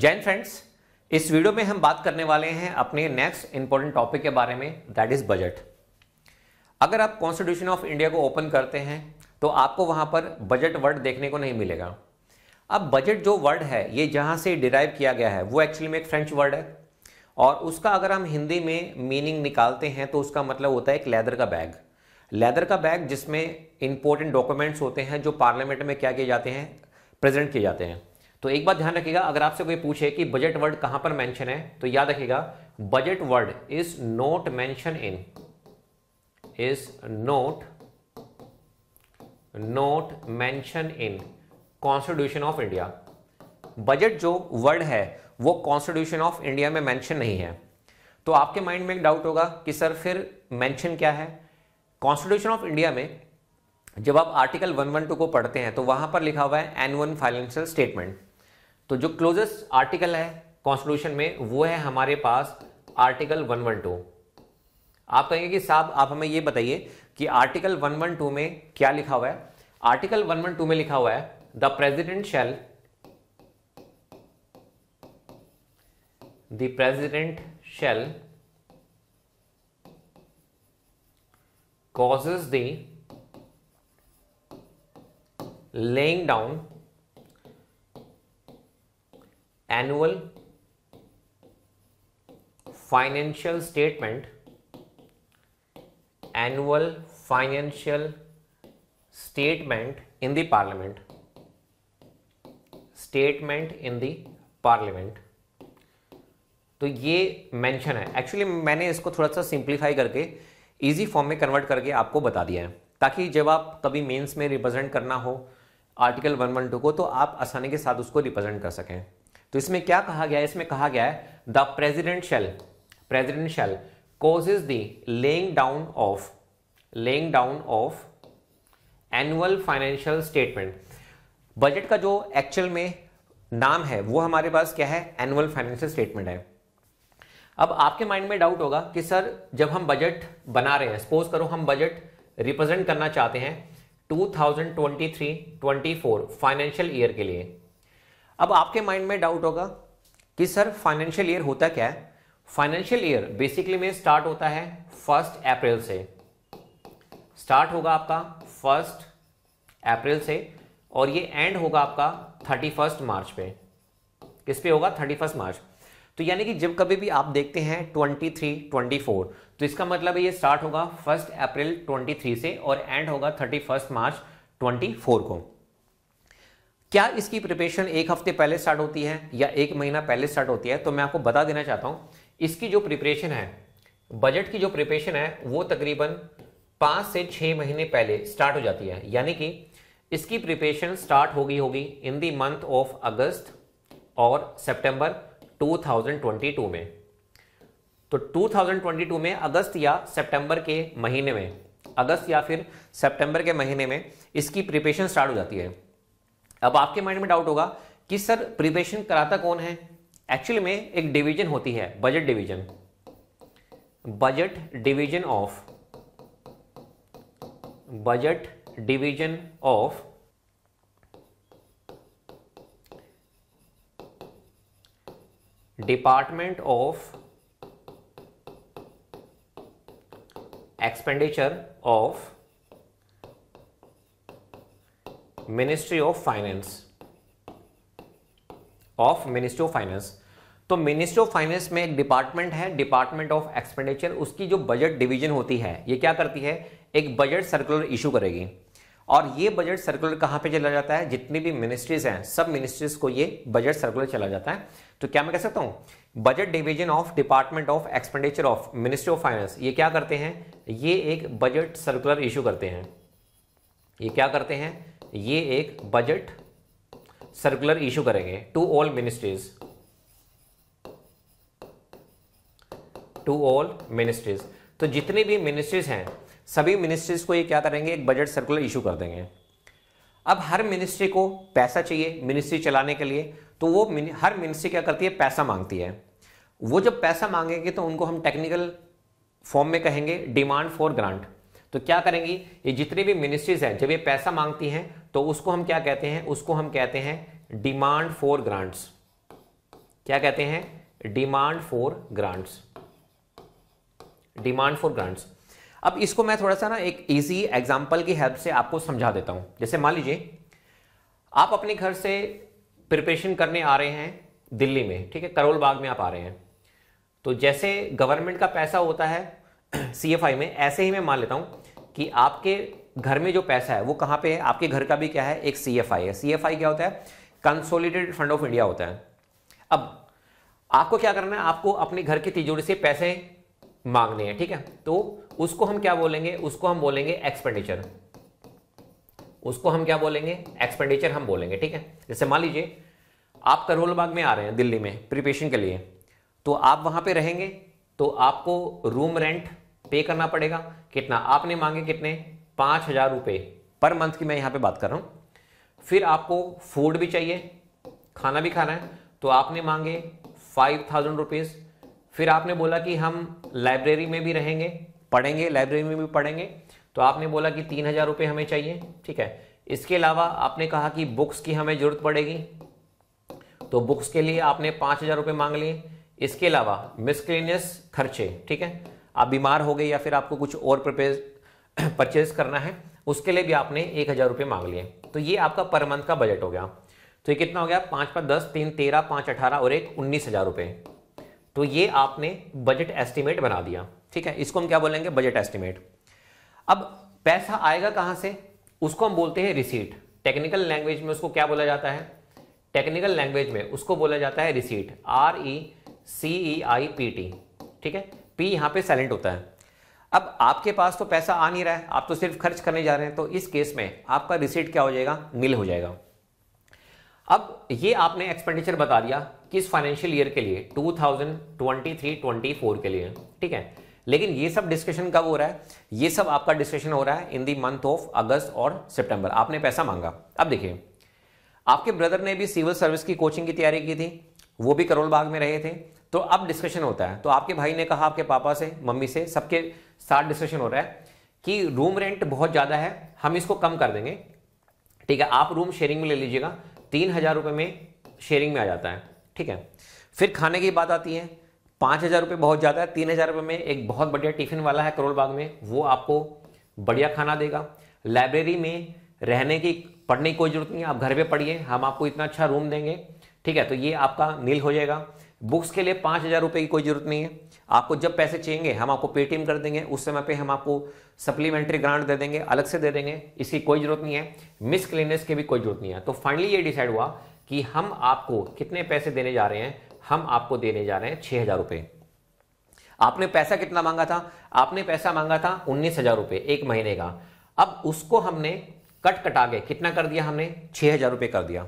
Jain friends इस video में हम बात करने वाले हैं अपने नेक्स्ट इंपॉर्टेंट टॉपिक के बारे में दैट इज बजट अगर आप कॉन्स्टिट्यूशन ऑफ इंडिया को ओपन करते हैं तो आपको वहां पर बजट वर्ड देखने को नहीं मिलेगा अब बजट जो वर्ड है ये जहां से डिराइव किया गया है वो एक्चुअली में एक फ्रेंच वर्ड है और उसका अगर हम हिंदी में मीनिंग निकालते हैं तो उसका मतलब होता है एक लेदर का बैग लेदर का बैग जिसमें इंपॉर्टेंट डॉक्यूमेंट्स होते हैं जो पार्लियामेंट में क्या किए जाते हैं प्रेजेंट किए जाते हैं तो एक बात ध्यान रखिएगा अगर आपसे कोई पूछे कि बजट वर्ड कहां पर मेंशन है तो याद रखिएगा budget word is not mention in is not not mention in constitution of India budget जो वर्ड है वो कॉन्स्टिट्यूशन ऑफ इंडिया में मेंशन नहीं है तो आपके माइंड में एक डाउट होगा कि सर फिर मेंशन क्या है कॉन्स्टिट्यूशन ऑफ इंडिया में जब आप आर्टिकल 112 को पढ़ते हैं तो वहां पर लिखा हुआ है एनुअल फाइनेंशियल स्टेटमेंट तो जो क्लोजेस्ट आर्टिकल है कॉन्स्टिट्यूशन में वो है हमारे पास आर्टिकल 112 आप कहेंगे कि साहब आप हमें ये बताइए कि आर्टिकल 112 में क्या लिखा हुआ है आर्टिकल 112 में लिखा हुआ है the president shall the president shall causes the laying down annual financial statement annual financial statement in the parliament statement in the parliament तो ये मेंशन है एक्चुअली मैंने इसको थोड़ा सा सिंप्लीफाई करके इजी फॉर्म में कन्वर्ट करके आपको बता दिया है ताकि जब आप कभी मेंस में रिप्रेजेंट करना हो आर्टिकल 112 को तो आप आसानी के साथ उसको रिप्रेजेंट कर सकें तो इसमें क्या कहा गया है इसमें कहा गया है the presidential presidential cause is the laying down of laying down of annual financial statement budget का जो एक्चुअल में नाम है वो हमारे पास क्या है एनुअल फाइनेंशियल स्टेटमेंट है अब आपके माइंड में डाउट होगा कि सर जब हम बजट बना रहे हैं सपोज करो हम बजट रिप्रेजेंट करना चाहते हैं 2023-24 फाइनेंशियल ईयर के लिए अब आपके माइंड में डाउट होगा कि सर फाइनेंशियल ईयर होता क्या है फाइनेंशियल ईयर बेसिकली में स्टार्ट होता है फर्स्ट अप्रैल से स्टार्ट होगा आपका फर्स्ट अप्रैल से और ये एंड होगा आपका थर्टी फर्स्ट मार्च पे किस पे होगा थर्टी फर्स्ट मार्च तो यानी कि जब कभी भी आप देखते हैं ट्वेंटी थ्री ट्वेंटी फोर तो इसका मतलब ये स्टार्ट होगा फर्स्ट अप्रैल ट्वेंटी थ्री से और एंड होगा thirty first March twenty four को क्या इसकी प्रिपरेशन एक हफ्ते पहले स्टार्ट होती है या एक महीना पहले स्टार्ट होती है तो मैं आपको बता देना चाहता हूँ इसकी जो प्रिपरेशन है बजट की जो प्रिपरेशन है वो तकरीबन पाँच से छः महीने पहले स्टार्ट हो जाती है यानी कि इसकी प्रिपरेशन स्टार्ट होगी होगी इन दी मंथ ऑफ अगस्त और सितंबर 2022 में तो 2022 में अगस्त या सितंबर के महीने में अगस्त या फिर सितंबर के महीने में इसकी प्रिपरेशन स्टार्ट हो जाती है अब आपके माइंड में डाउट होगा कि सर प्रिपरेशन कराता कौन है एक्चुअल में एक डिवीजन होती है budget division budget division of budget division of department of expenditure of ministry of finance of ministry of finance तो मिनिस्ट्री ऑफ फाइनेंस में एक डिपार्टमेंट है डिपार्टमेंट ऑफ एक्सपेंडिचर उसकी जो बजट डिवीजन होती है ये क्या करती है एक बजट सर्कुलर इशू करेगी और ये बजट सर्कुलर कहाँ पे चला जाता है जितनी भी मिनिस्ट्रीज हैं सब मिनिस्ट्रीज को ये बजट सर्कुलर चला जाता है तो क्या मैं कह सकता हूँ budget division of department of expenditure of ministry of finance ये क्या करते हैं ये एक बजट सर्कुलर इशू करते हैं ये क्या करते हैं ये एक बजट सर्कुलर इशू करेंगे to all ministries to all ministries तो जितनी भी मिनिस्ट्रीज हैं सभी मिनिस्ट्रीज को ये क्या करेंगे एक बजट सर्कुलर इशू कर देंगे अब हर मिनिस्ट्री को पैसा चाहिए मिनिस्ट्री चलाने के लिए तो वो हर मिनिस्ट्री क्या करती है पैसा मांगती है वो जब पैसा मांगेंगे तो उनको हम टेक्निकल फॉर्म में कहेंगे डिमांड फॉर ग्रांट तो क्या करेंगी ये जितनी भी मिनिस्ट्रीज हैं जब ये पैसा मांगती हैं तो उसको हम क्या कहते हैं उसको हम कहते हैं डिमांड फॉर ग्रांट्स क्या कहते हैं demand for grants demand for grants अब इसको मैं थोड़ा सा ना एक इजी एग्जांपल की हेल्प से आपको समझा देता हूं जैसे मान लीजिए आप अपने घर से प्रिपरेशन करने आ रहे हैं दिल्ली में ठीक है करोल बाग में आप आ रहे हैं तो जैसे गवर्नमेंट का पैसा होता है सी में ऐसे ही मैं मान लेता हूं कि आपके घर में जो पैसा है वो कहाँ पे है आपके घर का भी क्या है एक सी एफ आई है सी एफ आई क्या होता है कंसोलिडेटेड फंड ऑफ इंडिया होता है अब आपको क्या करना है आपको अपने घर की तिजोरी से पैसे मांगने हैं ठीक है तो उसको हम क्या बोलेंगे उसको हम बोलेंगे एक्सपेंडिचर उसको हम क्या बोलेंगे एक्सपेंडिचर हम बोलेंगे ठीक है जैसे मान लीजिए आप करोल बाग में आ रहे हैं दिल्ली में प्रिपेशन के लिए तो आप वहां पे रहेंगे तो आपको रूम रेंट पे करना पड़ेगा कितना आपने मांगे कितने पाँच हजार रुपये पर मंथ की मैं यहाँ पे बात कर रहा हूँ फिर आपको फूड भी चाहिए खाना भी खाना है तो आपने मांगे फाइव थाउजेंड रुपीज़ फिर आपने बोला कि हम लाइब्रेरी में भी रहेंगे पढ़ेंगे लाइब्रेरी में भी पढ़ेंगे तो आपने बोला कि तीन हज़ार रुपये हमें चाहिए ठीक है इसके अलावा आपने कहा कि बुक्स की हमें ज़रूरत पड़ेगी तो बुक्स के लिए आपने पाँच हज़ार रुपये मांग लिए इसके अलावा मिसक्लिनियस खर्चे ठीक है आप बीमार हो गए या फिर आपको कुछ और प्रपेज परचेज करना है उसके लिए भी आपने एक हज़ार रुपये मांग लिए तो ये आपका पर मंथ का बजट हो गया तो ये कितना हो गया पाँच पाँच दस तीन तेरह पाँच अठारह और एक उन्नीस हज़ार रुपये तो ये आपने बजट एस्टिमेट बना दिया ठीक है इसको हम क्या बोलेंगे बजट एस्टिमेट अब पैसा आएगा कहाँ से उसको हम बोलते हैं रिसीट टेक्निकल लैंग्वेज में उसको क्या बोला जाता है टेक्निकल लैंग्वेज में उसको बोला जाता है receipt R E C E I P T ठीक है पी यहाँ पे सैलेंट होता है अब आपके पास तो पैसा आ नहीं रहा है आप तो सिर्फ खर्च करने जा रहे हैं तो इस केस में आपका रिसीट क्या हो जाएगा नील हो जाएगा अब ये आपने एक्सपेंडिचर बता दिया किस फाइनेंशियल ईयर के लिए 2023-24 के लिए ठीक है लेकिन ये सब डिस्कशन कब हो रहा है ये सब आपका डिस्कशन हो रहा है इन दी मंथ ऑफ अगस्त और सितंबर आपने पैसा मांगा अब देखिए आपके ब्रदर ने भी सिविल सर्विस की कोचिंग की तैयारी की थी वो भी करोल बाग में रहे थे तो अब डिस्कशन होता है तो आपके भाई ने कहा आपके पापा से मम्मी से सबके साथ डिस्कशन हो रहा है कि रूम रेंट बहुत ज़्यादा है हम इसको कम कर देंगे ठीक है आप रूम शेयरिंग में ले लीजिएगा तीन हज़ार रुपये में शेयरिंग में आ जाता है ठीक है फिर खाने की बात आती है पाँच हज़ार रुपये बहुत ज़्यादा है तीन हज़ार रुपये में एक बहुत बढ़िया टिफिन वाला है करोल बाग में वो आपको बढ़िया खाना देगा लाइब्रेरी में रहने की पढ़ने की कोई ज़रूरत नहीं है आप घर पे पढ़िए हम आपको इतना अच्छा रूम देंगे ठीक है तो ये आपका नील हो जाएगा बुक्स के लिए पाँच हज़ार रुपये की कोई ज़रूरत नहीं है आपको जब पैसे चाहिए हम आपको पेटीएम कर देंगे उस समय पे हम आपको सप्लीमेंट्री ग्रांट दे देंगे अलग से दे देंगे इसकी कोई ज़रूरत नहीं है मिस क्लीनेस की भी कोई ज़रूरत नहीं है तो फाइनली ये डिसाइड हुआ कि हम आपको कितने पैसे देने जा रहे हैं हम आपको देने जा रहे हैं छह हज़ार रुपये आपने पैसा कितना मांगा था आपने पैसा मांगा था उन्नीस हज़ार रुपये एक महीने का अब उसको हमने कट कटा के कितना कर दिया हमने छह हज़ार रुपये कर दिया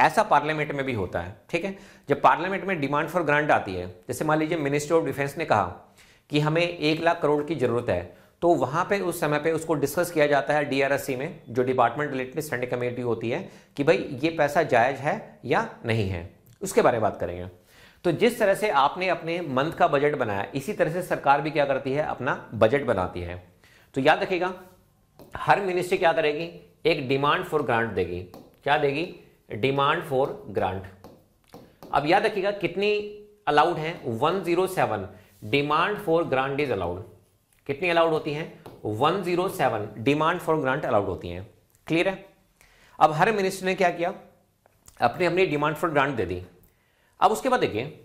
ऐसा पार्लियामेंट में भी होता है ठीक है जब पार्लियामेंट में डिमांड फॉर ग्रांट आती है जैसे मान लीजिए मिनिस्ट्री ऑफ डिफेंस ने कहा कि हमें एक लाख करोड़ की जरूरत है तो वहां पे उस समय पे उसको डिस्कस किया जाता है डीआरएससी में जो डिपार्टमेंट रिलेटेड स्टैंडिंग कमेटी होती है कि भाई ये पैसा जायज है या नहीं है उसके बारे में बात करेंगे तो जिस तरह से आपने अपने मंथ का बजट बनाया इसी तरह से सरकार भी क्या करती है अपना बजट बनाती है तो याद रखिएगा हर मिनिस्ट्री क्या करेगी एक डिमांड फॉर ग्रांट देगी क्या देगी डिमांड फॉर ग्रांट अब याद रखिएगा कितनी अलाउड है 107 demand for grant is allowed कितनी अलाउड होती है 107 डिमांड फॉर ग्रांट अलाउड होती हैं क्लियर है अब हर मिनिस्टर ने क्या किया अपने अपनी डिमांड फॉर ग्रांट दे दी अब उसके बाद देखिए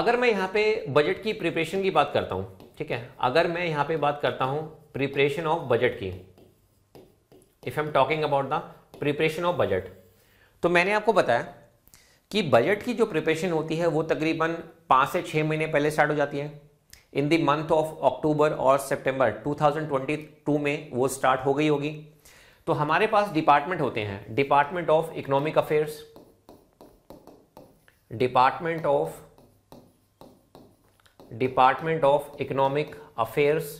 अगर मैं यहां पे बजट की प्रिपरेशन की बात करता हूं ठीक है अगर मैं यहां पे बात करता हूं प्रिपरेशन ऑफ बजट की if I am talking about the preparation of budget तो मैंने आपको बताया कि बजट की जो प्रिपरेशन होती है वो तकरीबन पाँच से छः महीने पहले स्टार्ट हो जाती है इन दी मंथ ऑफ अक्टूबर और सितंबर 2022 में वो स्टार्ट हो गई होगी तो हमारे पास डिपार्टमेंट होते हैं department of economic affairs department of department of economic affairs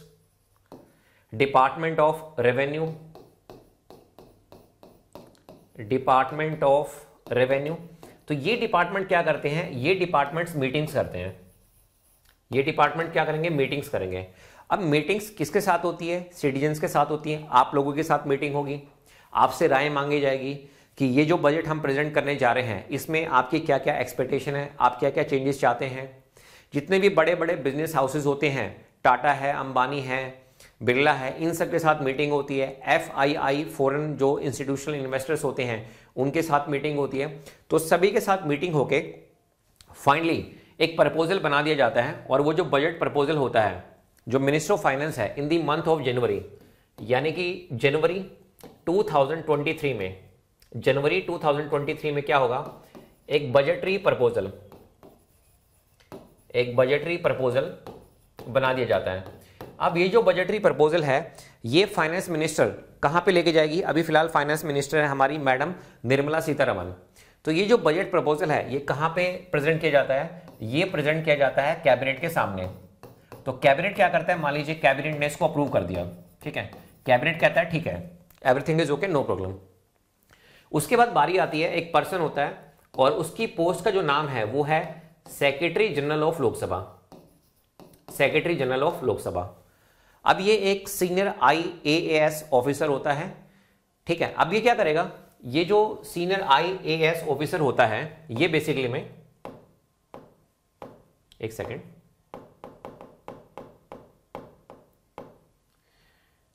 department of revenue department of revenue तो ये डिपार्टमेंट क्या करते हैं ये डिपार्टमेंट्स मीटिंग्स करते हैं ये डिपार्टमेंट क्या करेंगे मीटिंग्स करेंगे अब मीटिंग्स किसके साथ होती है सिटीजन्स के साथ होती है आप लोगों के साथ मीटिंग होगी आपसे राय मांगी जाएगी कि ये जो बजट हम प्रेजेंट करने जा रहे हैं इसमें आपकी क्या क्या एक्सपेक्टेशन है आप क्या क्या चेंजेस चाहते हैं जितने भी बड़े बड़े बिजनेस हाउसेज होते हैं टाटा है अंबानी है बिरला है इन सबके साथ मीटिंग होती है एफ आई आई फॉरन जो इंस्टीट्यूशनल इन्वेस्टर्स होते हैं उनके साथ मीटिंग होती है तो सभी के साथ मीटिंग होके फाइनली एक प्रपोजल बना दिया जाता है और वो जो बजट प्रपोजल होता है जो मिनिस्टर ऑफ फाइनेंस है इन दी मंथ ऑफ जनवरी यानी कि जनवरी 2023 में जनवरी 2023 में क्या होगा एक बजटरी प्रपोजल एक बजटरी प्रपोजल बना दिया जाता है अब ये जो बजटरी प्रपोजल है ये फाइनेंस मिनिस्टर कहाँ पे लेके जाएगी अभी फिलहाल फाइनेंस मिनिस्टर है हमारी मैडम निर्मला सीतारमन तो ये जो बजट प्रपोजल है ये कहाँ पे प्रेजेंट किया जाता है ये प्रेजेंट किया जाता है कैबिनेट के सामने तो कैबिनेट क्या करता है मान लीजिए कैबिनेट ने इसको अप्रूव कर दिया ठीक है कैबिनेट कहता है ठीक है everything is okay no problem उसके बाद बारी आती है एक पर्सन होता है और उसकी पोस्ट का जो नाम है वो है secretary general of Lok Sabha secretary general of Lok Sabha अब ये एक senior I A S officer होता है ठीक है अब ये क्या करेगा ये जो senior I A S officer होता है ये बेसिकली में एक सेकेंड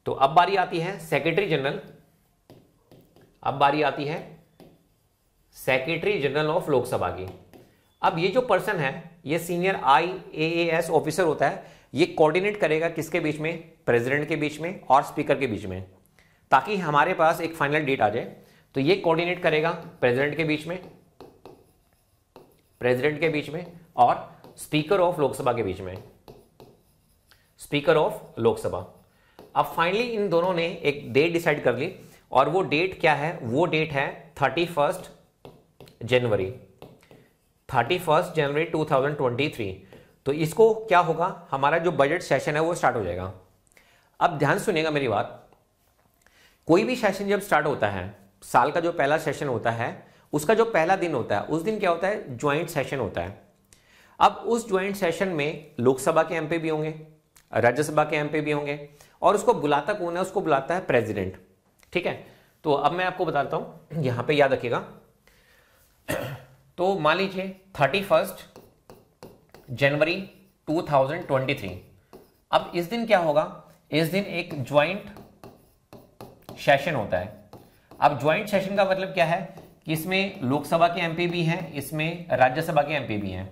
तो अब बारी आती है सेक्रेटरी जनरल अब बारी आती है सेक्रेटरी जनरल ऑफ लोकसभा की अब ये जो पर्सन है ये senior I A S officer होता है ये कोऑर्डिनेट करेगा किसके बीच में प्रेसिडेंट के बीच में और स्पीकर के बीच में ताकि हमारे पास एक फाइनल डेट आ जाए तो ये कोऑर्डिनेट करेगा प्रेसिडेंट के बीच में प्रेसिडेंट के बीच में और स्पीकर ऑफ लोकसभा के बीच में स्पीकर ऑफ लोकसभा अब फाइनली इन दोनों ने एक डेट डिसाइड कर ली और वो डेट क्या है वो डेट है thirty first January thirty first January two thousand twenty three तो इसको क्या होगा हमारा जो बजट सेशन है वो स्टार्ट हो जाएगा अब ध्यान सुनेगा मेरी बात कोई भी सेशन जब स्टार्ट होता है साल का जो पहला सेशन होता है उसका जो पहला दिन होता है उस दिन क्या होता है ज्वाइंट सेशन होता है अब उस ज्वाइंट सेशन में लोकसभा के एम भी होंगे राज्यसभा के एम भी होंगे और उसको बुलाता कौन है उसको बुलाता है प्रेसिडेंट ठीक है तो अब मैं आपको बताता हूं यहां पे याद रखिएगा तो मान लीजिए थर्टी फर्स्ट जनवरी 2023 अब इस दिन क्या होगा इस दिन एक ज्वाइंट सेशन होता है अब ज्वाइंट सेशन का मतलब क्या है कि इसमें लोकसभा के एमपी भी हैं इसमें राज्यसभा के एमपी भी हैं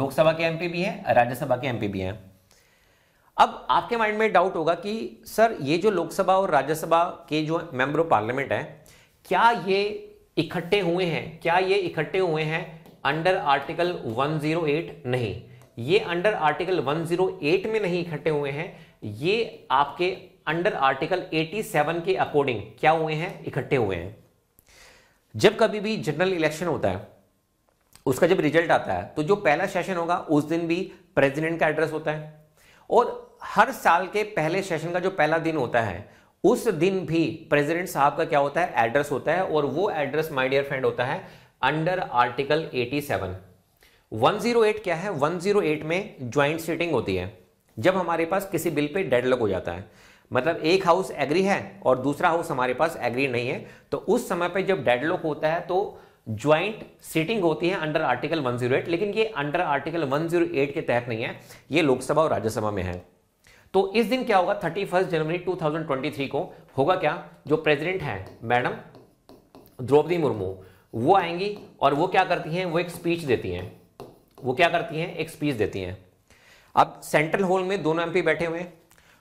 लोकसभा के एमपी भी हैं राज्यसभा के एमपी भी हैं अब आपके माइंड में डाउट होगा कि सर ये जो लोकसभा और राज्यसभा के जो मेंबर ऑफ पार्लियामेंट हैं क्या ये इकट्ठे हुए हैं क्या ये इकट्ठे हुए हैं अंडर आर्टिकल 108 नहीं ये अंडर आर्टिकल 108 में नहीं इकट्ठे हुए हैं ये आपके अंडर आर्टिकल 87 के अकॉर्डिंग क्या हुए हैं इकट्ठे हुए हैं जब कभी भी जनरल इलेक्शन होता है उसका जब रिजल्ट आता है तो जो पहला सेशन होगा उस दिन भी प्रेसिडेंट का एड्रेस होता है और हर साल के पहले सेशन का जो पहला दिन होता है उस दिन भी प्रेसिडेंट साहब का क्या होता है एड्रेस होता है और वो एड्रेस माय डियर फ्रेंड होता है अंडर आर्टिकल 87 108 क्या है 108 में ज्वाइंट सीटिंग होती है जब हमारे पास किसी बिल पे डेडलॉक हो जाता है मतलब एक हाउस एग्री है और दूसरा हाउस हमारे पास एग्री नहीं है तो उस समय पे जब डेडलॉक होता है तो ज्वाइंट सीटिंग होती है अंडर आर्टिकल 108 लेकिन ये अंडर आर्टिकल 108 के तहत नहीं है ये लोकसभा और राज्यसभा में है तो इस दिन क्या होगा 31 जनवरी 2023 को होगा क्या जो प्रेसिडेंट है मैडम द्रौपदी मुर्मू वो आएंगी और वो क्या करती हैं वो एक स्पीच देती हैं वो क्या करती हैं एक स्पीच देती हैं अब सेंट्रल हॉल में दोनों एमपी बैठे हुए हैं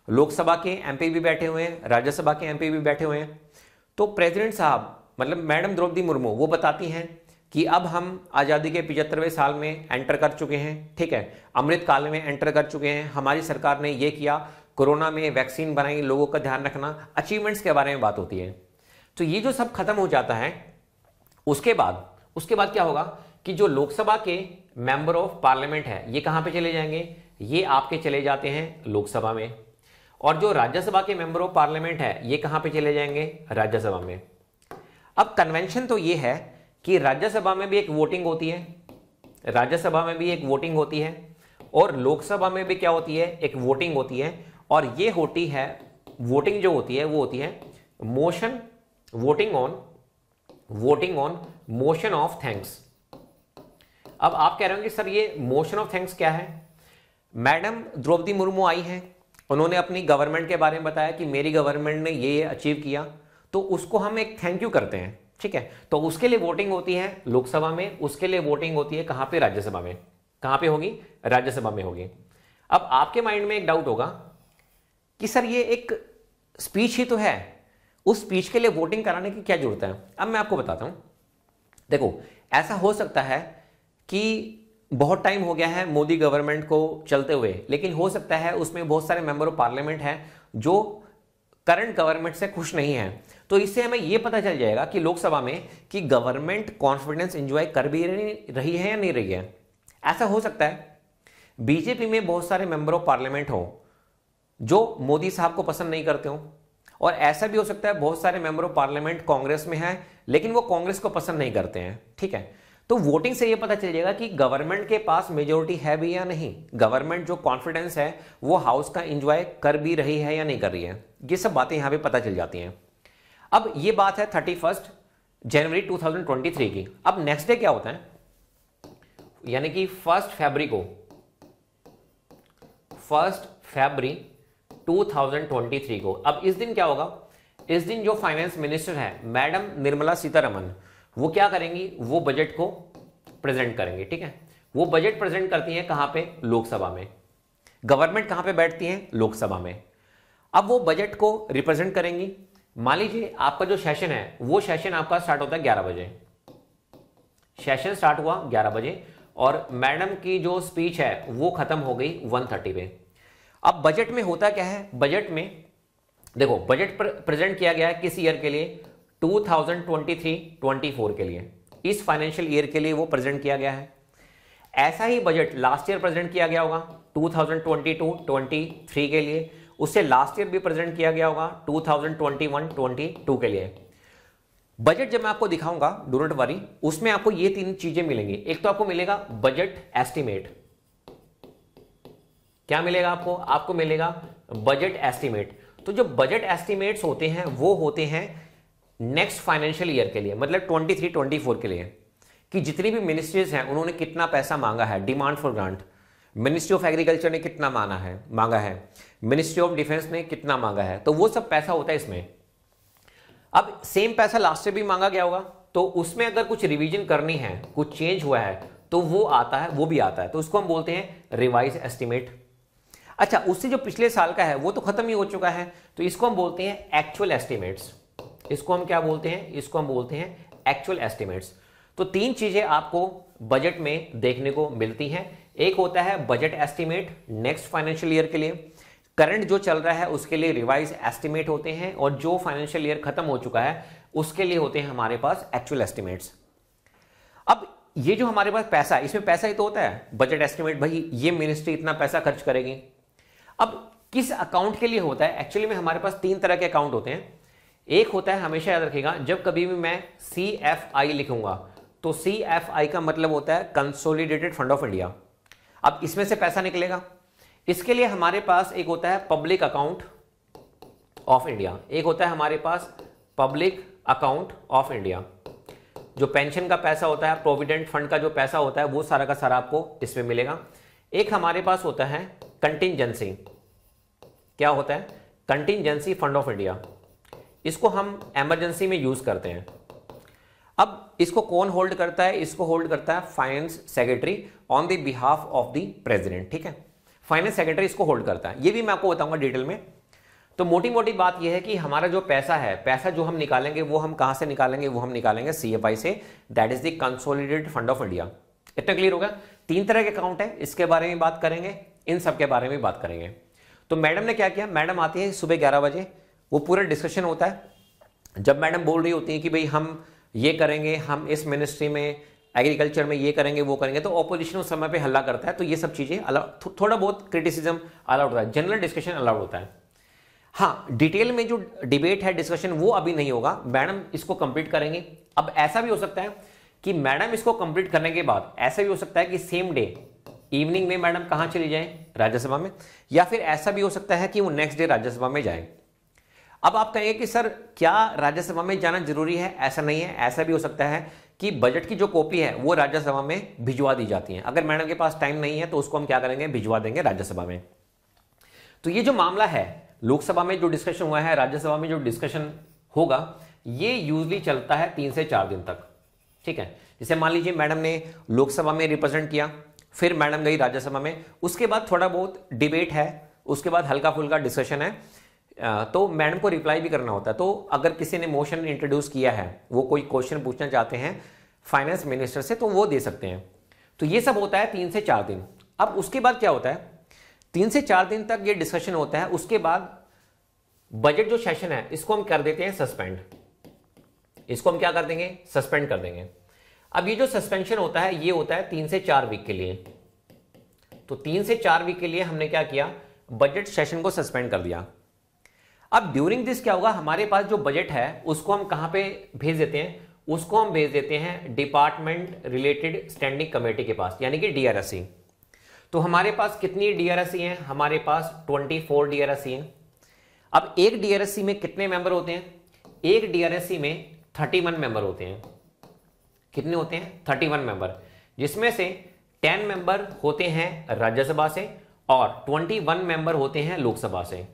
लोकसभा के एमपी भी बैठे हुए हैं राज्यसभा के एमपी भी बैठे हुए हैं तो प्रेसिडेंट साहब मतलब मैडम द्रौपदी मुर्मू वो बताती हैं कि अब हम आज़ादी के पिचहत्तरवें साल में एंटर कर चुके हैं ठीक है अमृत काल में एंटर कर चुके हैं हमारी सरकार ने ये किया कोरोना में वैक्सीन बनाई लोगों का ध्यान रखना अचीवमेंट्स के बारे में बात होती है तो ये जो सब खत्म हो जाता है उसके बाद उसके बाद क्या होगा कि जो लोकसभा के मेंबर ऑफ पार्लियामेंट है ये कहां पे चले जाएंगे ये आपके चले जाते हैं लोकसभा में और जो राज्यसभा के मेंबर ऑफ पार्लियामेंट है ये कहां पे चले जाएंगे राज्यसभा में अब कन्वेंशन तो ये है कि राज्यसभा में भी एक वोटिंग होती है राज्यसभा में भी एक वोटिंग होती है और लोकसभा में भी क्या होती है एक वोटिंग होती है और ये होती है वोटिंग जो होती है वो होती है motion voting on voting on motion of thanks अब आप कह रहे होंगे सर ये मोशन ऑफ थैंक्स क्या है मैडम द्रौपदी मुर्मू आई हैं उन्होंने अपनी गवर्नमेंट के बारे में बताया कि मेरी गवर्नमेंट ने ये अचीव किया तो उसको हम एक थैंक यू करते हैं ठीक है तो उसके लिए वोटिंग होती है लोकसभा में उसके लिए वोटिंग होती है कहाँ पे राज्यसभा में कहाँ पे होगी राज्यसभा में होगी अब आपके माइंड में एक डाउट होगा कि सर ये एक स्पीच ही तो है उस स्पीच के लिए वोटिंग कराने की क्या जरूरत है अब मैं आपको बताता हूं देखो ऐसा हो सकता है कि बहुत टाइम हो गया है मोदी गवर्नमेंट को चलते हुए लेकिन हो सकता है उसमें बहुत सारे मेंबर ऑफ पार्लियामेंट हैं जो करंट गवर्नमेंट से खुश नहीं है तो इससे हमें यह पता चल जाएगा कि लोकसभा में कि गवर्नमेंट कॉन्फिडेंस एंजॉय कर भी रही है या नहीं रही है ऐसा हो सकता है बीजेपी में बहुत सारे मेंबर ऑफ पार्लियामेंट हो जो मोदी साहब को पसंद नहीं करते हो और ऐसा भी हो सकता है बहुत सारे मेंबर ऑफ पार्लियामेंट कांग्रेस में हैं लेकिन वो कांग्रेस को पसंद नहीं करते हैं ठीक है तो वोटिंग से ये पता चल जाएगा कि गवर्नमेंट के पास मेजोरिटी है भी या नहीं गवर्नमेंट जो कॉन्फिडेंस है वो हाउस का इंजॉय कर भी रही है या नहीं कर रही है ये सब बातें यहां पे पता चल जाती हैं अब ये बात है थर्टी फर्स्ट जनवरी 2023 की अब नेक्स्ट डे क्या होता है यानी कि फर्स्ट फेबरी को फर्स्ट फेबरी 2023 को अब इस दिन क्या होगा इस दिन जो फाइनेंस मिनिस्टर है मैडम निर्मला सीतारमन वो क्या करेंगी वो बजट को प्रेजेंट करेंगे ठीक है वो बजट प्रेजेंट करती हैं कहां पे लोकसभा में गवर्नमेंट कहां पे बैठती है लोकसभा में अब वो बजट को रिप्रेजेंट करेंगी मान लीजिए आपका जो सेशन है वो सेशन आपका स्टार्ट होता है ग्यारह बजे सेशन स्टार्ट हुआ ग्यारह बजे और मैडम की जो स्पीच है वो खत्म हो गई वन थर्टी पे अब बजट में होता क्या है बजट में देखो बजट प्रेजेंट किया गया है किस ईयर के लिए 2023-24 के लिए इस फाइनेंशियल ईयर के लिए वो प्रेजेंट किया गया है ऐसा ही बजट लास्ट ईयर प्रेजेंट किया गया होगा 2022-23 के लिए उससे लास्ट ईयर भी प्रेजेंट किया गया होगा 2021-22 के लिए बजट जब मैं आपको दिखाऊंगा डोनट वरी उसमें आपको ये तीन चीजें मिलेंगी एक तो आपको मिलेगा बजट एस्टिमेट क्या मिलेगा आपको आपको मिलेगा बजट एस्टिमेट तो जो बजट एस्टिमेट होते हैं वो होते हैं नेक्स्ट फाइनेंशियल ईयर के लिए मतलब 23 24 के लिए कि जितनी भी मिनिस्ट्रीज हैं उन्होंने कितना पैसा मांगा है demand for grant ministry of agriculture ने कितना माना है मांगा है मिनिस्ट्री ऑफ डिफेंस ने कितना मांगा है तो वो सब पैसा होता है इसमें अब सेम पैसा लास्ट से भी मांगा गया होगा तो उसमें अगर कुछ रिवीजन करनी है कुछ चेंज हुआ है तो वो आता है वो भी आता है तो उसको हम बोलते हैं रिवाइज एस्टिमेट अच्छा उससे जो पिछले साल का है वो तो खत्म ही हो चुका है तो इसको हम बोलते हैं एक्चुअल एस्टिमेट्स इसको हम क्या बोलते हैं इसको हम बोलते हैं एक्चुअल एस्टिमेट्स तो तीन चीजें आपको बजट में देखने को मिलती हैं एक होता है budget estimate next financial year के लिए करंट जो चल रहा है उसके लिए रिवाइज एस्टिमेट होते हैं और जो फाइनेंशियल ईयर खत्म हो चुका है उसके लिए होते हैं हमारे पास एक्चुअल एस्टिमेट्स अब ये जो हमारे पास पैसा है इसमें पैसा ही तो होता है बजट एस्टिमेट भाई ये मिनिस्ट्री इतना पैसा खर्च करेगी अब किस अकाउंट के लिए होता है एक्चुअली में हमारे पास तीन तरह के अकाउंट होते हैं एक होता है हमेशा याद रखिएगा जब कभी भी मैं सी एफ आई लिखूंगा तो सी एफ आई का मतलब होता है कंसोलिडेटेड फंड ऑफ इंडिया अब इसमें से पैसा निकलेगा इसके लिए हमारे पास एक होता है पब्लिक अकाउंट ऑफ इंडिया एक होता है हमारे पास पब्लिक अकाउंट ऑफ इंडिया जो पेंशन का पैसा होता है प्रोविडेंट फंड का जो पैसा होता है वो सारा का सारा आपको इसमें मिलेगा एक हमारे पास होता है कंटिजेंसी क्या होता है कंटिजेंसी फंड ऑफ इंडिया इसको हम एमरजेंसी में यूज करते हैं अब इसको कौन होल्ड करता है इसको होल्ड करता है finance secretary on the behalf of the president ठीक है फाइनेंस सेक्रेटरी इसको होल्ड करता है ये भी मैं आपको बताऊंगा डिटेल में तो मोटी मोटी बात यह है कि हमारा जो पैसा है पैसा जो हम निकालेंगे वो हम कहां से निकालेंगे वो हम निकालेंगे सीएफआई से that is the consolidated fund of India इतना क्लियर होगा तीन तरह के अकाउंट है इसके बारे में बात करेंगे इन सब के बारे में बात करेंगे तो मैडम ने क्या किया मैडम आती है सुबह ग्यारह बजे वो पूरा डिस्कशन होता है जब मैडम बोल रही होती है कि भाई हम ये करेंगे हम इस मिनिस्ट्री में एग्रीकल्चर में ये करेंगे वो करेंगे तो ऑपोजिशन उस समय पे हल्ला करता है तो ये सब चीज़ें अलाउ थो, थोड़ा बहुत क्रिटिसिज्म अलाउड होता है जनरल डिस्कशन अलाउड होता है हाँ डिटेल में जो डिबेट है डिस्कशन वो अभी नहीं होगा मैडम इसको कंप्लीट करेंगे अब ऐसा भी हो सकता है कि मैडम इसको कंप्लीट करने के बाद ऐसा भी हो सकता है कि सेम डे इवनिंग में मैडम कहां चली जाए राज्यसभा में या फिर ऐसा भी हो सकता है कि वो नेक्स्ट डे राज्यसभा में जाए अब आप कहेंगे कि सर क्या राज्यसभा में जाना जरूरी है ऐसा नहीं है ऐसा भी हो सकता है कि बजट की जो कॉपी है वो राज्यसभा में भिजवा दी जाती है अगर मैडम के पास टाइम नहीं है तो उसको हम क्या करेंगे भिजवा देंगे राज्यसभा में तो ये जो मामला है लोकसभा में जो डिस्कशन हुआ है राज्यसभा में जो डिस्कशन होगा ये यूजली चलता है तीन से चार दिन तक ठीक है जैसे मान लीजिए मैडम ने लोकसभा में रिप्रेजेंट किया फिर मैडम गई राज्यसभा में उसके बाद थोड़ा बहुत डिबेट है उसके बाद हल्का फुल्का डिस्कशन है तो मैडम को रिप्लाई भी करना होता है तो अगर किसी ने मोशन इंट्रोड्यूस किया है वो कोई क्वेश्चन पूछना चाहते हैं फाइनेंस मिनिस्टर से तो वो दे सकते हैं तो ये सब होता है तीन से चार दिन अब उसके बाद क्या होता है तीन से चार दिन तक ये डिस्कशन होता है उसके बाद बजट जो सेशन है इसको हम कर देते हैं सस्पेंड इसको हम क्या कर देंगे सस्पेंड कर देंगे अब ये जो सस्पेंशन होता है ये होता है तीन से चार वीक के लिए तो तीन से चार वीक के लिए हमने क्या किया बजट सेशन को सस्पेंड कर दिया अब ड्यूरिंग दिस क्या होगा हमारे पास जो बजट है उसको हम कहां पे भेज देते हैं उसको हम भेज देते हैं डिपार्टमेंट रिलेटेड स्टैंडिंग कमेटी के पास यानी कि डीआरएससी e। तो हमारे पास कितनी डीआरएससी e हैं हमारे पास 24 डीआरएससी e हैं अब एक डीआरएससी में कितने मेंबर होते हैं एक डीआरएससी में 31 मेंबर होते हैं कितने होते हैं थर्टी वन मेंबर जिसमें से टेन मेंबर होते हैं राज्यसभा से और ट्वेंटी वन मेंबर होते हैं लोकसभा से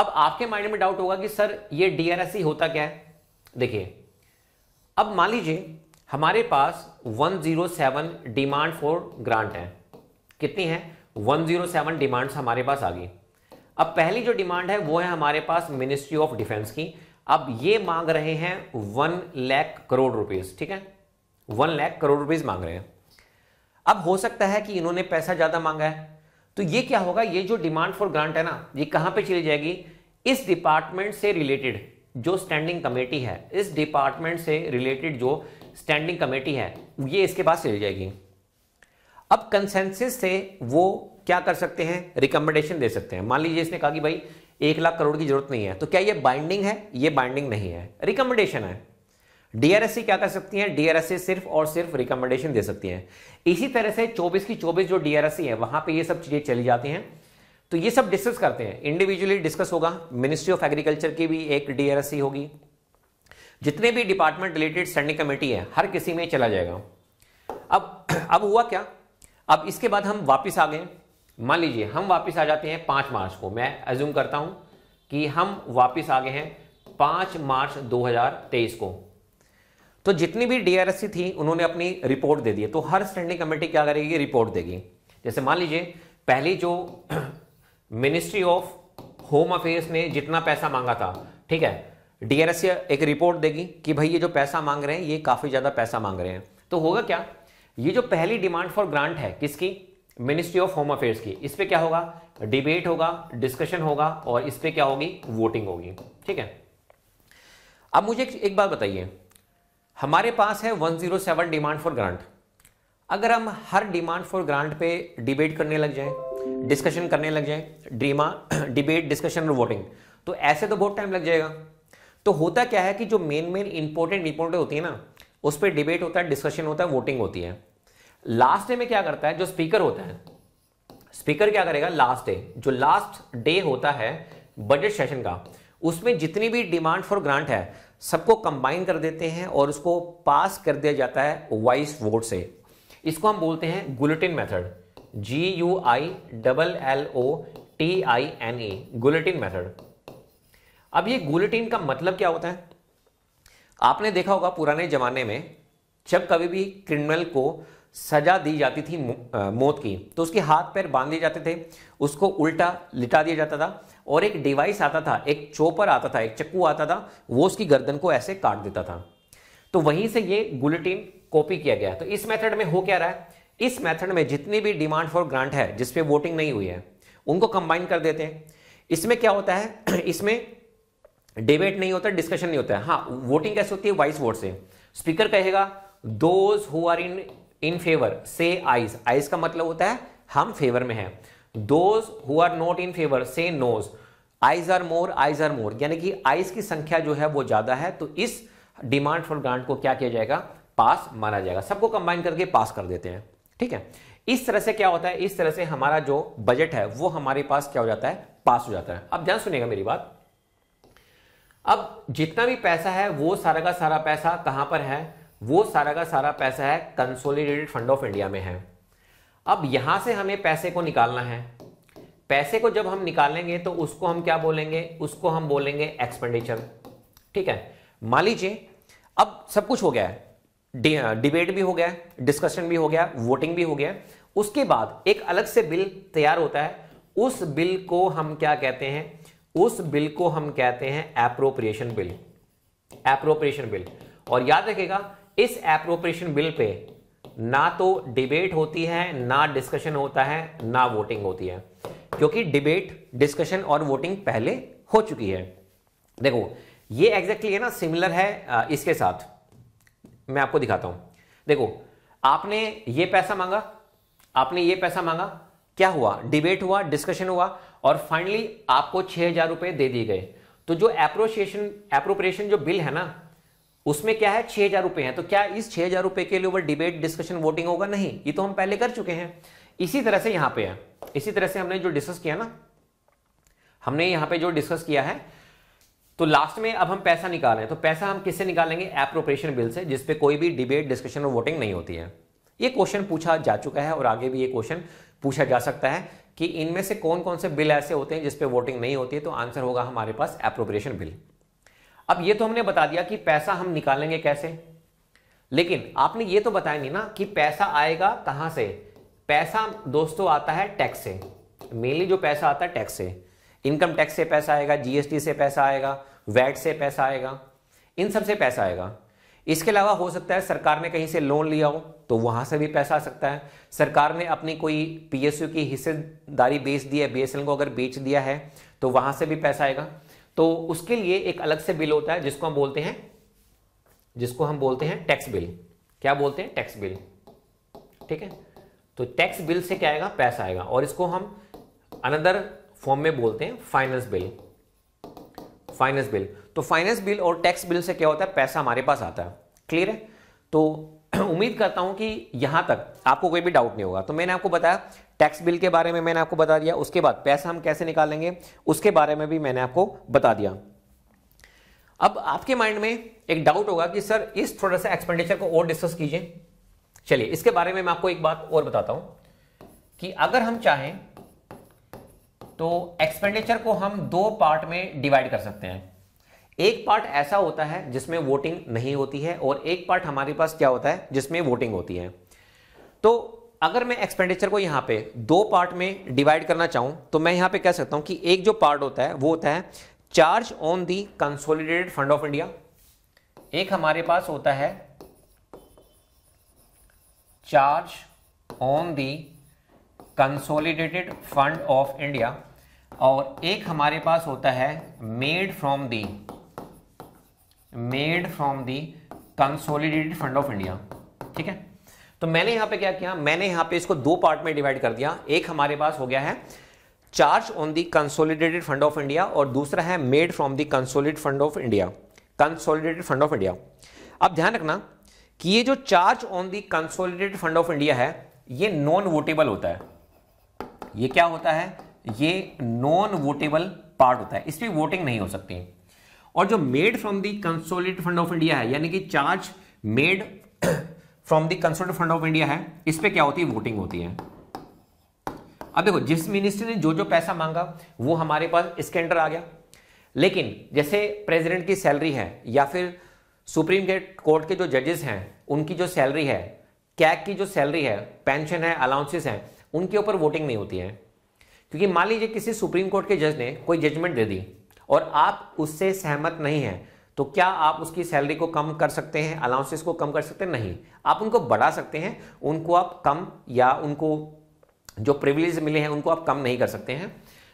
अब आपके माइंड में डाउट होगा कि सर ये डीआरएससी होता क्या है देखिए अब मान लीजिए हमारे पास 107 डिमांड फॉर ग्रांट है कितनी है 107 डिमांड्स हमारे पास आ गई अब पहली जो डिमांड है वो है हमारे पास मिनिस्ट्री ऑफ डिफेंस की अब ये मांग रहे हैं वन लैख करोड़ रुपीज ठीक है वन लैख करोड़ रुपीज मांग रहे हैं अब हो सकता है कि इन्होंने पैसा ज्यादा मांगा है तो ये क्या होगा ये जो डिमांड फॉर ग्रांट है ना ये कहां पे चली जाएगी इस डिपार्टमेंट से रिलेटेड जो स्टैंडिंग कमेटी है इस डिपार्टमेंट से रिलेटेड जो स्टैंडिंग कमेटी है ये इसके पास चली जाएगी अब कंसेंसिस से वो क्या कर सकते हैं रिकमेंडेशन दे सकते हैं मान लीजिए इसने कहा कि भाई एक लाख करोड़ की जरूरत नहीं है तो क्या ये बाइंडिंग है ये बाइंडिंग नहीं है रिकमेंडेशन है डीआरएससी क्या कर सकती है डीआरएससी सिर्फ और सिर्फ रिकमेंडेशन दे सकती है इसी तरह से 24 की 24 जो डीआरएससी है वहां पे ये सब चीजें चली जाती हैं तो ये सब डिस्कस करते हैं इंडिविजुअली डिस्कस होगा मिनिस्ट्री ऑफ एग्रीकल्चर की भी एक डीआरएससी होगी जितने भी डिपार्टमेंट रिलेटेड स्टैंडिंग कमेटी है हर किसी में चला जाएगा अब अब हुआ क्या अब इसके बाद हम वापस आ गए मान लीजिए हम वापस आ जाते हैं पांच मार्च को मैं एज्यूम करता हूं कि हम वापस आ गए हैं पांच मार्च 2023 को तो जितनी भी डीआरएससी थी उन्होंने अपनी रिपोर्ट दे दी तो हर स्टैंडिंग कमेटी क्या करेगी रिपोर्ट देगी जैसे मान लीजिए पहली जो मिनिस्ट्री ऑफ होम अफेयर्स ने जितना पैसा मांगा था ठीक है डीआरएससी एक रिपोर्ट देगी कि भाई ये जो पैसा मांग रहे हैं ये काफ़ी ज़्यादा पैसा मांग रहे हैं तो होगा क्या ये जो पहली डिमांड फॉर ग्रांट है किसकी मिनिस्ट्री ऑफ होम अफेयर्स की इस पर क्या होगा डिबेट होगा डिस्कशन होगा और इस पर क्या होगी वोटिंग होगी ठीक है अब मुझे एक बात बताइए हमारे पास है 107 डिमांड फॉर ग्रांट अगर हम हर डिमांड फॉर ग्रांट पे डिबेट करने लग जाए डिस्कशन करने लग जाएं, ड्रीमा डिबेट डिस्कशन और वोटिंग तो ऐसे तो बहुत टाइम लग जाएगा तो होता क्या है कि जो मेन मेन इंपॉर्टेंट रिपोर्टें होती है ना उस पर डिबेट होता है डिस्कशन होता है वोटिंग होती है लास्ट डे में क्या करता है जो स्पीकर होता है स्पीकर क्या करेगा लास्ट डे जो लास्ट डे होता है बजट सेशन का उसमें जितनी भी डिमांड फॉर ग्रांट है सबको कंबाइन कर देते हैं और उसको पास कर दिया जाता है वाइस वोट से इसको हम बोलते हैं guillotine method G U I double L O T I N E guillotine method अब ये गुलेटिन का मतलब क्या होता है आपने देखा होगा पुराने जमाने में जब कभी भी क्रिमिनल को सजा दी जाती थी मौत की तो उसके हाथ पैर बांध दिए जाते थे उसको उल्टा लिटा दिया जाता था और एक डिवाइस आता था एक चोपर आता था एक चक्कू आता था वो उसकी गर्दन को ऐसे काट देता था तो वहीं से ये गुलेटिन कॉपी किया गया तो इस मेथड में हो क्या रहा है इस मेथड में जितनी भी डिमांड फॉर ग्रांट है जिसपे वोटिंग नहीं हुई है उनको कंबाइन कर देते हैं इसमें क्या होता है इसमें डिबेट नहीं होता डिस्कशन नहीं होता है हाँ वोटिंग कैसे होती है वाइस वोट से स्पीकर कहेगा those who are in in favour say ayes ayes का मतलब होता है हम फेवर में है those who are not in favour say noes ayes are more ayes are more यानी कि आइज की संख्या जो है वो ज्यादा है तो इस डिमांड फॉर ग्रांट को क्या किया जाएगा पास माना जाएगा सबको कंबाइन करके पास कर देते हैं ठीक है इस तरह से क्या होता है इस तरह से हमारा जो बजट है वो हमारे पास क्या हो जाता है पास हो जाता है अब ध्यान सुनेगा मेरी बात अब जितना भी पैसा है वो सारा का सारा पैसा कहां पर है वो सारा का सारा पैसा है कंसोलिडेटेड फंड ऑफ इंडिया में है अब यहां से हमें पैसे को निकालना है पैसे को जब हम निकालेंगे तो उसको हम क्या बोलेंगे उसको हम बोलेंगे एक्सपेंडिचर ठीक है मान लीजिए अब सब कुछ हो गया है डिबेट भी हो गया डिस्कशन भी हो गया वोटिंग भी हो गया उसके बाद एक अलग से बिल तैयार होता है उस बिल को हम क्या कहते हैं उस बिल को हम कहते हैं एप्रोप्रिएशन बिल एप्रोप्रिएशन बिल और याद रखेगा इस एप्रोप्रिएशन बिल पे ना तो डिबेट होती है ना डिस्कशन होता है ना वोटिंग होती है क्योंकि डिबेट डिस्कशन और वोटिंग पहले हो चुकी है देखो ये एग्जैक्टली है ना सिमिलर है इसके साथ मैं आपको दिखाता हूं देखो आपने ये पैसा मांगा आपने ये पैसा मांगा क्या हुआ डिबेट हुआ डिस्कशन हुआ और फाइनली आपको छह हजार रुपए दे दिए गए तो जो एप्रोसिएशन एप्रोप्रिएशन जो बिल है ना उसमें क्या है छह हजार रुपए है तो क्या इस छह हजार रुपए के लिए ऊपर डिबेट डिस्कशन वोटिंग होगा नहीं ये तो हम पहले कर चुके हैं इसी तरह से यहां पे है इसी तरह से हमने जो डिस्कस किया ना हमने यहां पे जो डिस्कस किया है तो लास्ट में अब हम पैसा निकाल रहे हैं तो पैसा हम किससे निकालेंगे अप्रोप्रिएशन बिल से जिसपे कोई भी डिबेट डिस्कशन और वोटिंग नहीं होती है ये क्वेश्चन पूछा जा चुका है और आगे भी ये क्वेश्चन पूछा जा सकता है कि इनमें से कौन कौन से बिल ऐसे होते हैं जिसपे वोटिंग नहीं होती है तो आंसर होगा हमारे पास अप्रोप्रिएशन बिल अब ये तो हमने बता दिया कि पैसा हम निकालेंगे कैसे लेकिन आपने ये तो बताया नहीं ना कि पैसा आएगा कहां से पैसा दोस्तों आता है टैक्स से मेनली जो पैसा आता है टैक्स से इनकम टैक्स से पैसा आएगा जीएसटी से पैसा आएगा वैट से पैसा आएगा इन सब से पैसा आएगा इसके अलावा हो सकता है सरकार ने कहीं से लोन लिया हो तो वहां से भी पैसा आ सकता है सरकार ने अपनी कोई पीएसयू की हिस्सेदारी बेच दी है बीएसएनएल को अगर बेच दिया है तो वहां से भी पैसा आएगा तो उसके लिए एक अलग से बिल होता है जिसको हम बोलते हैं जिसको हम बोलते हैं टैक्स बिल क्या बोलते हैं टैक्स बिल ठीक है तो टैक्स बिल से क्या आएगा पैसा आएगा और इसको हम अनदर फॉर्म में बोलते हैं फाइनेंस बिल फाइनेंस बिल तो फाइनेंस बिल और टैक्स बिल से क्या होता है पैसा हमारे पास आता है क्लियर है तो उम्मीद करता हूं कि यहां तक आपको कोई भी डाउट नहीं होगा तो मैंने आपको बताया टैक्स बिल के बारे में मैंने आपको बता दिया उसके बाद पैसा हम कैसे निकालेंगे उसके बारे में भी मैंने आपको बता दिया अब आपके माइंड में एक डाउट होगा कि सर इस थोड़ा सा एक्सपेंडिचर को और डिस्कस कीजिए चलिए इसके बारे में मैं आपको एक बात और बताता हूं कि अगर हम चाहें तो एक्सपेंडिचर को हम दो पार्ट में डिवाइड कर सकते हैं एक पार्ट ऐसा होता है जिसमें वोटिंग नहीं होती है और एक पार्ट हमारे पास क्या होता है जिसमें वोटिंग होती है तो अगर मैं एक्सपेंडिचर को यहां पे दो पार्ट में डिवाइड करना चाहूं तो मैं यहां पे कह सकता हूं कि एक जो पार्ट होता है वो होता है charge on the consolidated fund of India एक हमारे पास होता है charge on the consolidated fund of India और एक हमारे पास होता है made from the made from the consolidated fund of India ठीक है तो मैंने यहां पे क्या किया मैंने यहां पे इसको दो पार्ट में डिवाइड कर दिया एक हमारे पास हो गया है charge on the consolidated fund of India और दूसरा है made from the consolid fund of India consolidated fund of India अब ध्यान रखना कि ये जो charge on the consolidated fund of India है ये नॉन वोटेबल होता है ये क्या होता है ये नॉन वोटेबल पार्ट होता है इस पर वोटिंग नहीं हो सकती और जो made from the consolidated fund of India है यानी कि charge made from the conservative fund of India है इस पर क्या होती है वोटिंग होती है अब देखो जिस मिनिस्ट्री ने जो जो पैसा मांगा वो हमारे पास इसके अंडर आ गया लेकिन जैसे प्रेसिडेंट की सैलरी है या फिर सुप्रीम कोर्ट के जो जजेस हैं उनकी जो सैलरी है कैक की जो सैलरी है पेंशन है अलाउंसेस हैं उनके ऊपर वोटिंग नहीं होती है क्योंकि मान लीजिए किसी सुप्रीम कोर्ट के जज ने कोई जजमेंट दे दी और आप उससे सहमत नहीं हैं तो क्या आप उसकी सैलरी को कम कर सकते हैं अलाउंसेस को कम कर सकते हैं नहीं आप उनको बढ़ा सकते हैं उनको आप कम या उनको जो प्रिविलेज मिले हैं उनको आप कम नहीं कर सकते हैं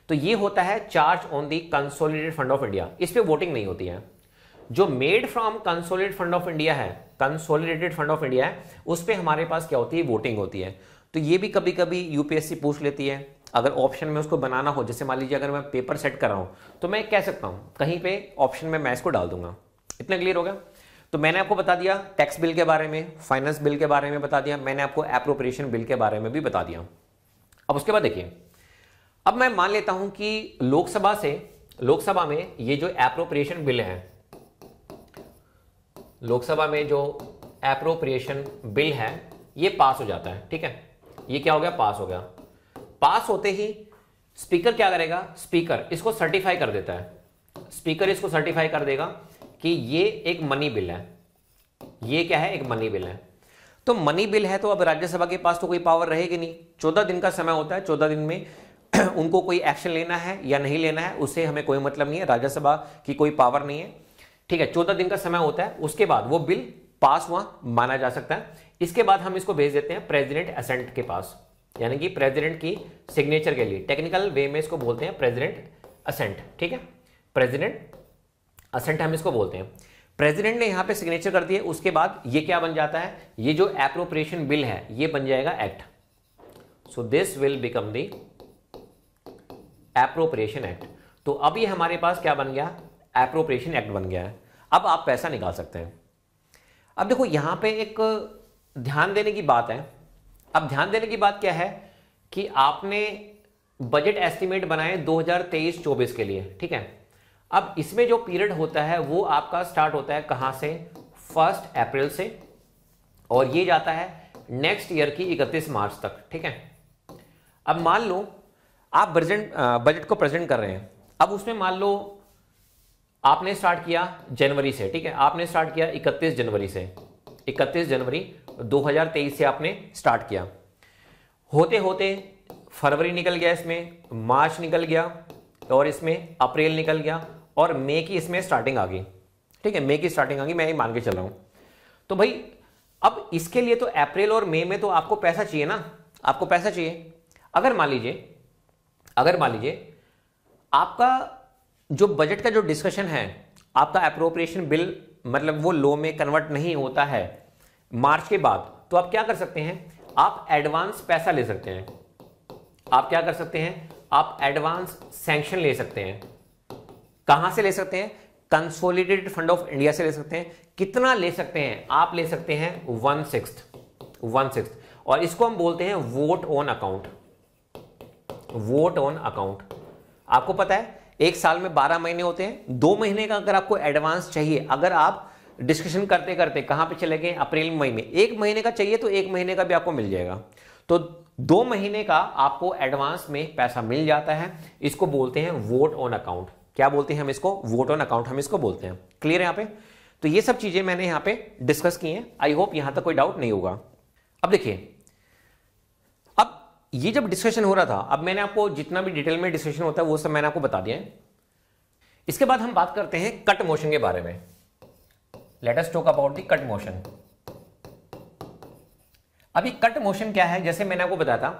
तो ये होता है charge on the consolidated fund of India इस पर वोटिंग नहीं होती है जो made from consolidate fund of India है कंसोलिडेटेड फंड ऑफ इंडिया है उस पर हमारे पास क्या होती है वोटिंग होती है तो ये भी कभी कभी यूपीएससी पूछ लेती है अगर ऑप्शन में उसको बनाना हो जैसे मान लीजिए अगर मैं पेपर सेट कर रहा हूँ तो मैं कह सकता हूँ कहीं पे ऑप्शन में मैं इसको डाल दूंगा इतना क्लियर होगा तो मैंने आपको बता दिया टैक्स बिल के बारे में फाइनेंस बिल के बारे में बता दिया मैंने आपको अप्रोप्रिएशन बिल के बारे में भी बता दिया अब उसके बाद देखिए अब मैं मान लेता हूं कि लोकसभा से लोकसभा में ये जो अप्रोप्रिएशन बिल है लोकसभा में जो एप्रोप्रिएशन बिल है ये पास हो जाता है ठीक है ये क्या हो गया पास हो गया पास होते ही स्पीकर क्या करेगा स्पीकर इसको सर्टिफाई कर देता है स्पीकर इसको सर्टिफाई कर देगा कि ये एक मनी बिल है ये क्या है एक मनी बिल है तो मनी बिल है तो अब राज्यसभा के पास तो कोई पावर रहेगी नहीं चौदह दिन का समय होता है चौदह दिन में उनको कोई एक्शन लेना है या नहीं लेना है उससे हमें कोई मतलब नहीं है राज्यसभा की कोई पावर नहीं है ठीक है चौदह दिन का समय होता है उसके बाद वो बिल पास हुआ माना जा सकता है इसके बाद हम इसको भेज देते हैं प्रेसिडेंट असेंट के पास यानी कि प्रेसिडेंट की सिग्नेचर के लिए टेक्निकल वे में इसको बोलते हैं प्रेसिडेंट असेंट ठीक है प्रेसिडेंट असेंट हम इसको बोलते हैं प्रेसिडेंट ने यहां पे सिग्नेचर कर दिए उसके बाद ये क्या बन जाता है ये जो एप्रोप्रिएशन बिल है ये बन जाएगा act so this will become the appropriation act तो अब ये हमारे पास क्या बन गया एप्रोप्रिएशन एक्ट बन गया है अब आप पैसा निकाल सकते हैं अब देखो यहां पे एक ध्यान देने की बात है अब ध्यान देने की बात क्या है कि आपने बजट एस्टिमेट बनाए 2023-24 के लिए ठीक है अब इसमें जो पीरियड होता है वो आपका स्टार्ट होता है कहां से फर्स्ट अप्रैल से और ये जाता है नेक्स्ट ईयर की 31 मार्च तक ठीक है अब मान लो आप प्रेजेंट बजट को प्रेजेंट कर रहे हैं अब उसमें मान लो आपने स्टार्ट किया जनवरी से ठीक है आपने स्टार्ट किया 31 जनवरी से 31 जनवरी 2023 से आपने स्टार्ट किया होते होते फरवरी निकल गया इसमें मार्च निकल गया और इसमें अप्रैल निकल गया और मई की इसमें स्टार्टिंग आ गई ठीक है मई की स्टार्टिंग आ गई मैं ये मान के चल रहा हूं तो भाई अब इसके लिए तो अप्रैल और मई में तो आपको पैसा चाहिए ना आपको पैसा चाहिए अगर मान लीजिए अगर मान लीजिए आपका जो बजट का जो डिस्कशन है आपका अप्रोप्रिएशन बिल मतलब वो लो में कन्वर्ट नहीं होता है मार्च के बाद तो आप क्या कर सकते हैं आप एडवांस पैसा ले सकते हैं आप क्या कर सकते हैं आप एडवांस सैंक्शन ले सकते हैं कहां से ले सकते हैं कंसोलिडेटेड फंड ऑफ इंडिया से ले सकते हैं कितना ले सकते हैं आप ले सकते हैं वन सिक्स वन सिक्स और इसको हम बोलते हैं vote on account vote on account आपको पता है एक साल में बारह महीने होते हैं दो महीने का अगर आपको एडवांस चाहिए अगर आप डिस्कशन करते करते कहाँ पे चले गए अप्रैल मई में एक महीने का चाहिए तो एक महीने का भी आपको मिल जाएगा तो दो महीने का आपको एडवांस में पैसा मिल जाता है इसको बोलते हैं वोट ऑन अकाउंट क्या बोलते हैं हम इसको वोट ऑन अकाउंट हम इसको बोलते हैं क्लियर है यहाँ पे तो ये सब चीजें मैंने यहाँ पे डिस्कस की हैं आई होप यहाँ तक कोई डाउट नहीं होगा अब देखिए अब ये जब डिस्कशन हो रहा था अब मैंने आपको जितना भी डिटेल में डिस्कशन होता है वो सब मैंने आपको बता दिया है इसके बाद हम बात करते हैं कट मोशन के बारे में let us talk about the cut motion अभी कट मोशन क्या है जैसे मैंने आपको बताया था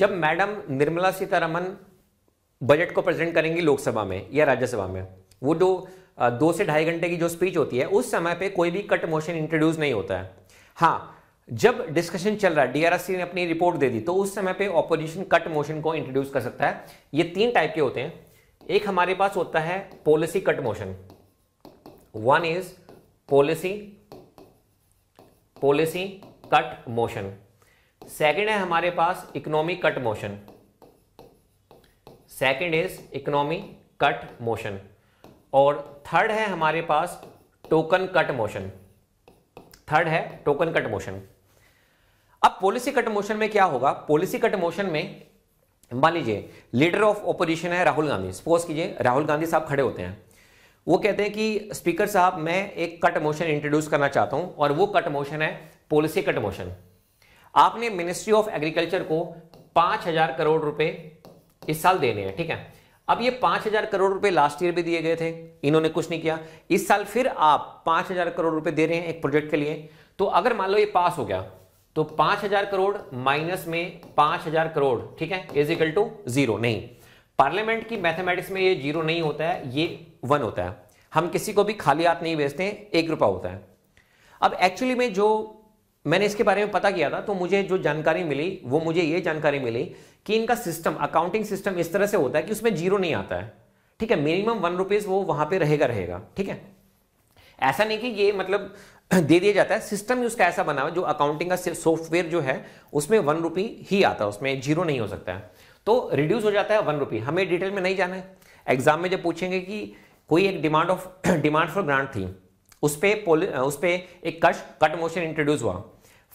जब मैडम निर्मला सीतारमन बजट को प्रेजेंट करेंगी लोकसभा में या राज्यसभा में वो जो दो, दो से ढाई घंटे की जो स्पीच होती है उस समय पे कोई भी कट मोशन इंट्रोड्यूस नहीं होता है हाँ जब डिस्कशन चल रहा है डीआरएससी ने अपनी रिपोर्ट दे दी तो उस समय पे ऑपोजिशन कट मोशन को इंट्रोड्यूस कर सकता है ये तीन टाइप के होते हैं एक हमारे पास होता है policy cut motion one is policy policy cut motion second है हमारे पास economy cut motion second is economy cut motion और थर्ड है हमारे पास टोकन कट मोशन थर्ड है टोकन कट मोशन अब पॉलिसी कट मोशन में क्या होगा पॉलिसी कट मोशन में मान लीजिए लीडर ऑफ ऑपोजिशन है राहुल गांधी सपोज कीजिए राहुल गांधी साहब खड़े होते हैं वो कहते हैं कि स्पीकर साहब मैं एक कट मोशन इंट्रोड्यूस करना चाहता हूं और वो कट मोशन है पॉलिसी कट मोशन आपने मिनिस्ट्री ऑफ एग्रीकल्चर को पांच हजार करोड़ रुपए इस साल देने हैं ठीक है अब ये पांच हजार करोड़ रुपए लास्ट ईयर भी दिए गए थे इन्होंने कुछ नहीं किया इस साल फिर आप पांच हजार करोड़ रुपए दे रहे हैं एक प्रोजेक्ट के लिए तो अगर मान लो ये पास हो गया तो पांच हजार करोड़ माइनस में पांच हजार करोड़ ठीक है इजिकल टू जीरो नहीं पार्लियामेंट की मैथमेटिक्स में ये जीरो नहीं होता है ये वन होता है हम किसी को भी खाली हाथ नहीं बेचते एक रुपया होता है अब एक्चुअली में जो मैंने इसके बारे में पता किया था तो मुझे जो जानकारी मिली वो मुझे ये जानकारी मिली कि इनका सिस्टम अकाउंटिंग सिस्टम इस तरह से होता है कि उसमें जीरो नहीं आता है ठीक है मिनिमम वन रुपीज़ वो वहां पे रहेगा रहेगा ठीक है ऐसा नहीं कि ये मतलब दे दिया जाता है सिस्टम ही उसका ऐसा बना हुआ जो अकाउंटिंग का सॉफ्टवेयर जो है उसमें वन रुपी ही आता है उसमें जीरो नहीं हो सकता है तो रिड्यूस हो जाता है वन रुपी हमें डिटेल में नहीं जाना है एग्जाम में जब पूछेंगे कि कोई एक demand of demand for grant थी उस पर उस पर एक कश कट मोशन इंट्रोड्यूस हुआ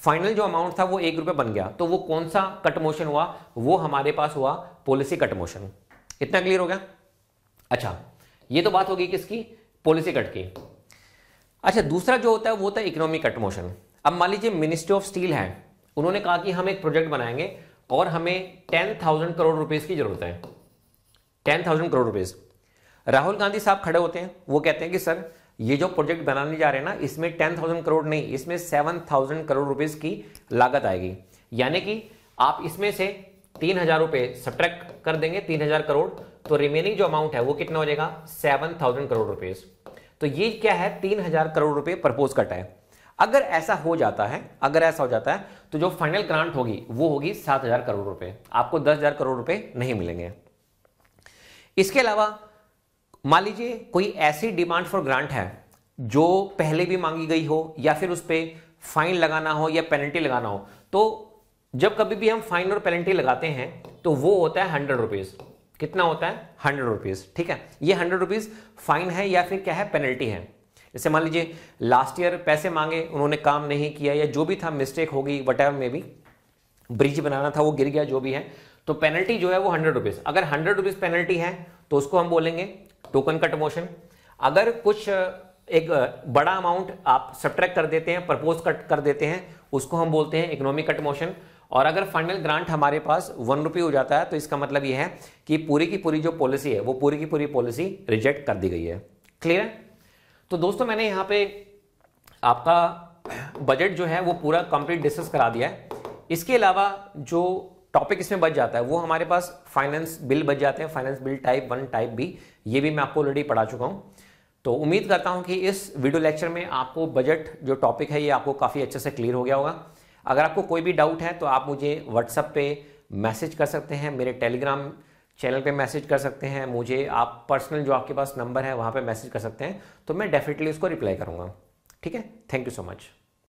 फाइनल जो अमाउंट था वो एक रुपये बन गया तो वो कौन सा कट मोशन हुआ वो हमारे पास हुआ पॉलिसी कट मोशन इतना क्लियर हो गया अच्छा ये तो बात होगी किसकी पॉलिसी कट की अच्छा दूसरा जो होता है वो होता है इकोनॉमिक कट मोशन अब मान लीजिए मिनिस्ट्री ऑफ स्टील है उन्होंने कहा कि हम एक प्रोजेक्ट बनाएंगे और हमें टेन थाउजेंड करोड़ रुपीज की जरूरत है ten thousand crore rupees Rahul Gandhi साहब खड़े होते हैं वो कहते हैं कि सर ये जो प्रोजेक्ट बनाने जा रहे हैं ना इसमें टेन थाउजेंड करोड़ नहीं इसमें सेवन थाउजेंड करोड़ रुपीज की लागत आएगी यानी कि आप इसमें से तीन हजार रुपए सब्ट्रैक्ट कर देंगे तीन हजार करोड़ तो रिमेनिंग जो अमाउंट है वो कितना हो जाएगा सेवन थाउजेंड करोड़ रुपीज तो ये क्या है तीन हजार करोड़ रुपए प्रपोज कट है अगर ऐसा हो जाता है अगर ऐसा हो जाता है तो जो फाइनल ग्रांट होगी वो होगी सात हजार करोड़ रुपए आपको दस हजार करोड़ रुपए नहीं मिलेंगे इसके अलावा मान लीजिए कोई ऐसी डिमांड फॉर ग्रांट है जो पहले भी मांगी गई हो या फिर उस पर फाइन लगाना हो या पेनल्टी लगाना हो तो जब कभी भी हम फाइन और पेनल्टी लगाते हैं तो वो होता है हंड्रेड रुपीज़ कितना होता है हंड्रेड रुपीज़ ठीक है ये हंड्रेड रुपीज़ फाइन है या फिर क्या है पेनल्टी है जैसे मान लीजिए लास्ट ईयर पैसे मांगे उन्होंने काम नहीं किया या जो भी था मिस्टेक होगी वट एवर में भी ब्रिज बनाना था वो गिर गया जो भी है तो पेनल्टी जो है वो हंड्रेड रुपीज़ अगर हंड्रेड रुपीज़ पेनल्टी है तो उसको हम बोलेंगे टोकन कट मोशन अगर कुछ एक बड़ा अमाउंट आप सब्ट्रैक्ट कर देते हैं प्रपोज कट कर देते हैं उसको हम बोलते हैं इकोनॉमिक कट मोशन और अगर फाइनल ग्रांट हमारे पास वन रुपये हो जाता है तो इसका मतलब यह है कि पूरी की पूरी जो पॉलिसी है वो पूरी की पूरी पॉलिसी रिजेक्ट कर दी गई है क्लियर है तो दोस्तों मैंने यहाँ पे आपका बजट जो है वो पूरा कंप्लीट डिस्कस करा दिया है इसके अलावा जो टॉपिक इसमें बच जाता है वो हमारे पास फाइनेंस बिल बच जाते हैं finance bill type one type B ये भी मैं आपको ऑलरेडी पढ़ा चुका हूँ तो उम्मीद करता हूँ कि इस वीडियो लेक्चर में आपको बजट जो टॉपिक है ये आपको काफ़ी अच्छे से क्लियर हो गया होगा अगर आपको कोई भी डाउट है तो आप मुझे व्हाट्सएप पे मैसेज कर सकते हैं मेरे टेलीग्राम चैनल पे मैसेज कर सकते हैं मुझे आप पर्सनल जो आपके पास नंबर है वहाँ पे मैसेज कर सकते हैं तो मैं डेफिनेटली उसको रिप्लाई करूँगा ठीक है थैंक यू सो मच